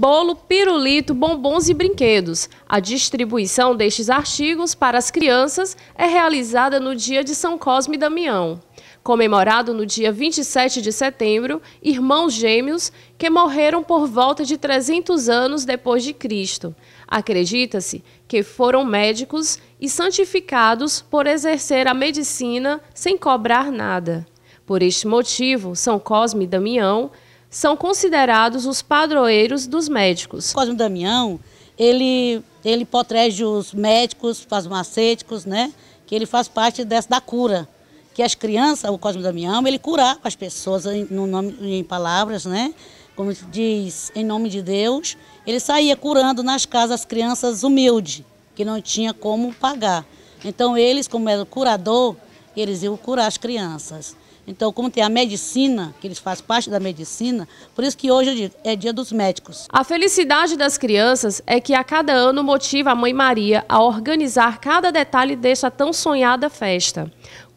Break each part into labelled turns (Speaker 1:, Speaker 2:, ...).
Speaker 1: bolo, pirulito, bombons e brinquedos. A distribuição destes artigos para as crianças é realizada no dia de São Cosme e Damião. Comemorado no dia 27 de setembro, irmãos gêmeos que morreram por volta de 300 anos depois de Cristo. Acredita-se que foram médicos e santificados por exercer a medicina sem cobrar nada. Por este motivo, São Cosme e Damião são considerados os padroeiros dos
Speaker 2: médicos. Cosme Damião, ele, ele protege os médicos, farmacêuticos, né? Que ele faz parte dessa, da cura. Que as crianças, o Cosme Damião, ele curava as pessoas em, no nome, em palavras, né? Como diz, em nome de Deus. Ele saía curando nas casas as crianças humildes, que não tinha como pagar. Então eles, como era curador, eles iam curar as crianças. Então, como tem a medicina, que eles fazem parte da medicina, por isso que hoje é dia dos médicos.
Speaker 1: A felicidade das crianças é que a cada ano motiva a mãe Maria a organizar cada detalhe desta tão sonhada festa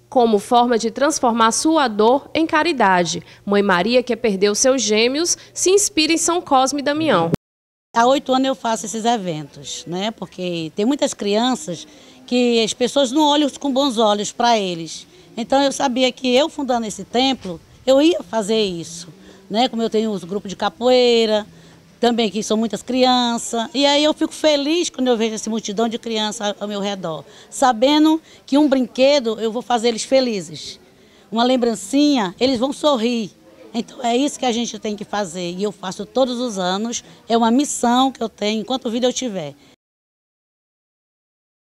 Speaker 1: como forma de transformar sua dor em caridade. Mãe Maria, que perdeu seus gêmeos, se inspira em São Cosme e Damião.
Speaker 2: Há oito anos eu faço esses eventos, né? Porque tem muitas crianças que as pessoas não olham com bons olhos para eles. Então eu sabia que eu fundando esse templo, eu ia fazer isso, né? Como eu tenho os grupos de capoeira, também que são muitas crianças. E aí eu fico feliz quando eu vejo essa multidão de crianças ao meu redor, sabendo que um brinquedo eu vou fazer eles felizes. Uma lembrancinha, eles vão sorrir. Então é isso que a gente tem que fazer e eu faço todos os anos, é uma missão que eu tenho enquanto vida eu tiver.